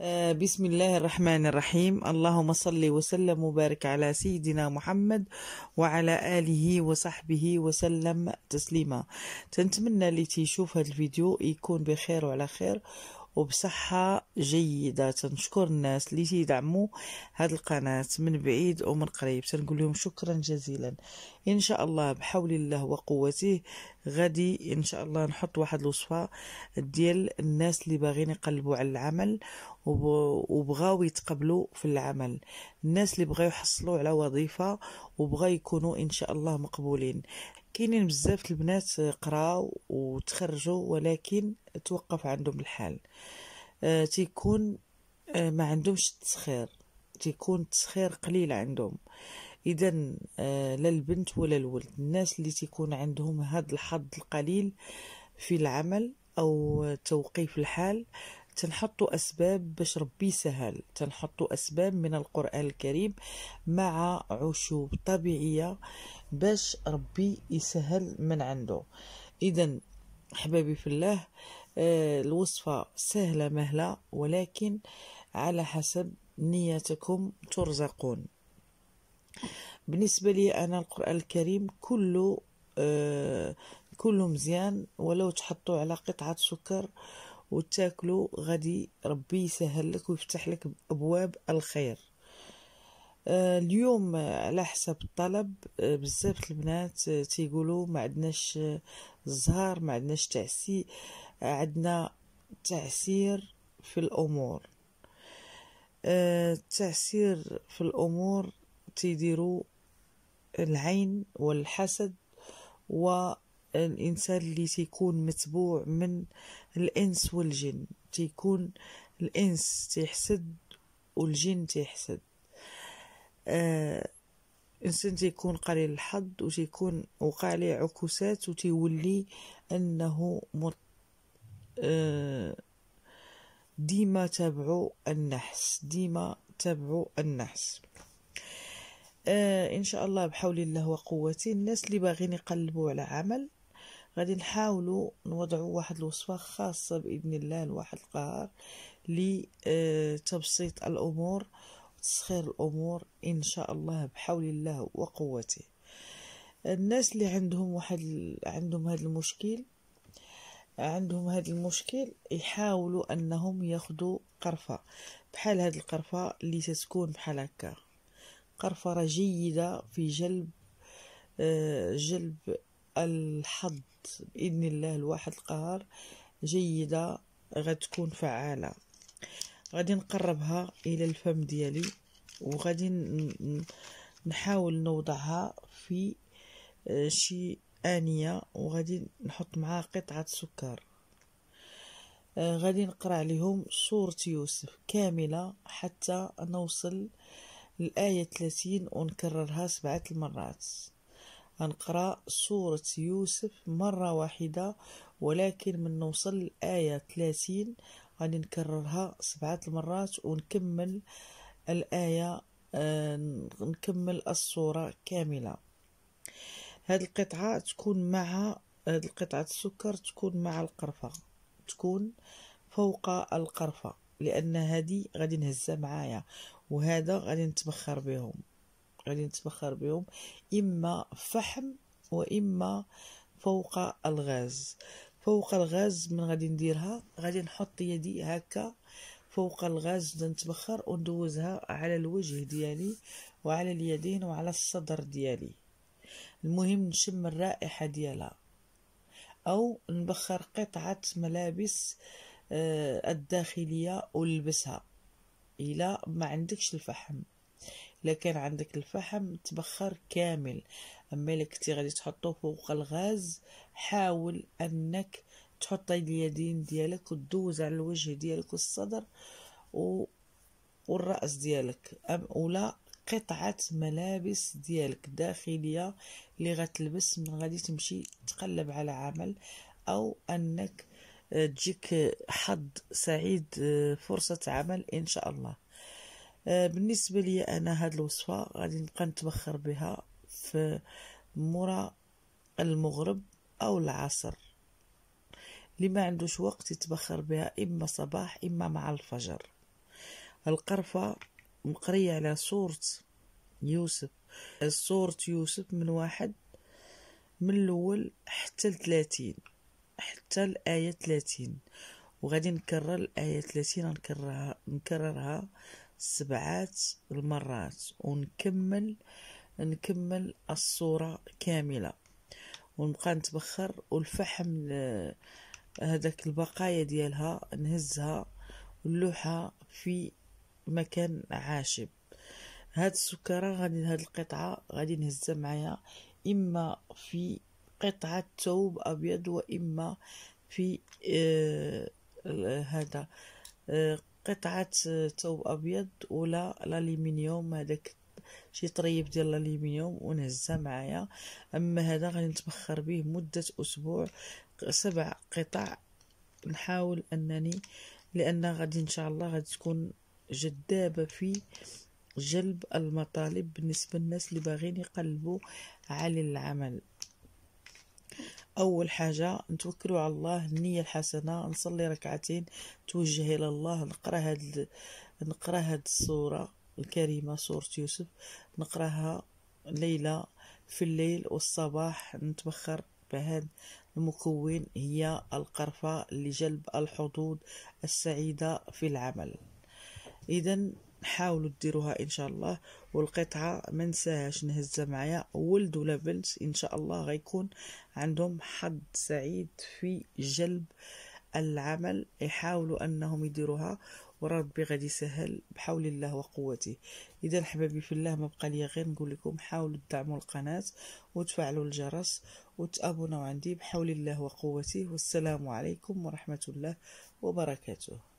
آه، بسم الله الرحمن الرحيم اللهم صل وسلم وبارك على سيدنا محمد وعلى آله وصحبه وسلم تسليما تنتمنى اللي تيشوف هذا الفيديو يكون بخير وعلى خير وبصحة جيدة تنشكر الناس اللي تيدعموا هاد القناة من بعيد ومن قريب تنقول لهم شكرا جزيلا إن شاء الله بحول الله وقوته غادي إن شاء الله نحط واحد الوصفة ديال الناس اللي باغيين يقلبوا على العمل وبغاو يتقبلوا في العمل الناس اللي بغاو يحصلوا على وظيفة وبغاو يكونوا إن شاء الله مقبولين كاينين بزاف البنات قراو وتخرجوا ولكن توقف عندهم الحال أه تيكون أه ما عندهمش التسخير تيكون التسخير قليل عندهم اذا أه لا البنت ولا الولد الناس اللي تيكون عندهم هذا الحظ القليل في العمل او توقيف الحال تنحطوا أسباب باش ربي سهل تنحطوا أسباب من القرآن الكريم مع عشوب طبيعية باش ربي يسهل من عنده إذا حبابي في الله آه، الوصفة سهلة مهلة ولكن على حسب نيتكم ترزقون بالنسبة لي أنا القرآن الكريم كله آه، كله مزيان ولو تحطوا على قطعة سكر وتاكلو غادي ربي يسهل لك ويفتح لك ابواب الخير آه، اليوم على حسب الطلب آه، بزاف البنات آه، تيقولوا ما عندناش الزهر ما عندناش تعسي عندنا تعسير في الامور التعسير في الامور تيديروا العين والحسد و الإنسان اللي تيكون متبوع من الإنس والجن تيكون الإنس تيحسد والجن تيحسد آه الانسان تيكون قليل الحظ وتيكون وقع عليه عكوسات وتيولي انه مط... آه ديما تابعو النحس ديما تابعو النحس آه ان شاء الله بحول الله وقوتي الناس اللي باغيين يقلبوا على عمل غادي نحاولوا نوضعوا واحد الوصفه خاصه باذن الله لواحد القهار لتبسيط آه، الامور وتسخير الامور ان شاء الله بحول الله وقوته الناس اللي عندهم واحد عندهم هذا المشكل عندهم هذا المشكل يحاولوا انهم ياخذوا قرفه بحال هذه القرفه اللي تتكون بحال هكا قرفه راه جيده في جلب آه، جلب الحظ بإذن الله الواحد القهار جيدة غتكون فعالة غادي نقربها إلى الفم ديالي وغادي نحاول نوضعها في آه، شي آنية وغادي نحط معها قطعة سكر آه، غادي نقرا عليهم سورة يوسف كاملة حتى نوصل الآية 30 ونكررها سبعة المرات غنقرا سورة يوسف مرة واحدة ولكن من نوصل الآية 30 غادي نكررها سبعة المرات ونكمل الآية آه نكمل الصورة كاملة هاد القطعة تكون مع هاد القطعة السكر تكون مع القرفة تكون فوق القرفة لأن هادي غادي نهزها معايا وهذا غادي نتبخر بهم غادي يعني نتبخر بهم اما فحم واما فوق الغاز فوق الغاز من غادي نديرها غادي نحط يدي هكا فوق الغاز بدا نتبخر وندوزها على الوجه ديالي وعلى اليدين وعلى الصدر ديالي المهم نشم الرائحه ديالها او نبخر قطعه ملابس آه، الداخليه ونلبسها الا ما عندكش الفحم لكن عندك الفحم تبخر كامل اما الا كنتي غادي تحطو فوق الغاز حاول انك تحط اليدين ديالك وتدوز على الوجه ديالك والصدر و... والراس ديالك أم ولا قطعه ملابس ديالك داخليه اللي غتلبس من غادي تمشي تقلب على عمل او انك تجيك حظ سعيد آه، فرصه عمل ان شاء الله آه، بالنسبه لي انا هاد الوصفه غادي نبقى نتبخر بها في مورا المغرب او العصر اللي ما عندوش وقت يتبخر بها اما صباح اما مع الفجر القرفه مقريه على صوره يوسف صوره يوسف من واحد من الاول حتى 30 حتى الايه 30 وغادي نكرر الايه 30 نكررها نكررها سبعات المرات ونكمل نكمل الصورة كاملة ونبقى نتبخر والفحم آه، هذاك البقايا ديالها نهزها ونلوحها في مكان عاشب هاد السكرة غادي هاد القطعة غادي نهزها معايا إما في قطعة ثوب أبيض وإما في آه آه قطعة ثوب أبيض ولا الألمنيوم هذاك شي طريب ديال الالمنيوم ونهزها معايا اما هذا غادي نتبخر به مده اسبوع سبع قطع نحاول انني لان غادي ان شاء الله غادي تكون جذابه في جلب المطالب بالنسبه للناس اللي باغيين يقلبوا على العمل أول حاجة نتوكلوا على الله النية الحسنة نصلي ركعتين توجه إلى الله نقرأ هاد نقرأ هاد السورة الكريمة سورة يوسف نقراها ليلة في الليل والصباح نتبخر بهذا المكون هي القرفة لجلب الحظوظ السعيدة في العمل إذا حاولوا ديروها ان شاء الله والقطعه ما نساهاش نهزها معايا ولد ولا بنت ان شاء الله غيكون عندهم حظ سعيد في جلب العمل يحاولوا انهم يديروها وربي غادي يسهل بحول الله وقوته اذا حبابي في الله ما بقى لي غير نقول لكم حاولوا تدعموا القناه وتفعلوا الجرس وتابونوا عندي بحول الله وقوته والسلام عليكم ورحمه الله وبركاته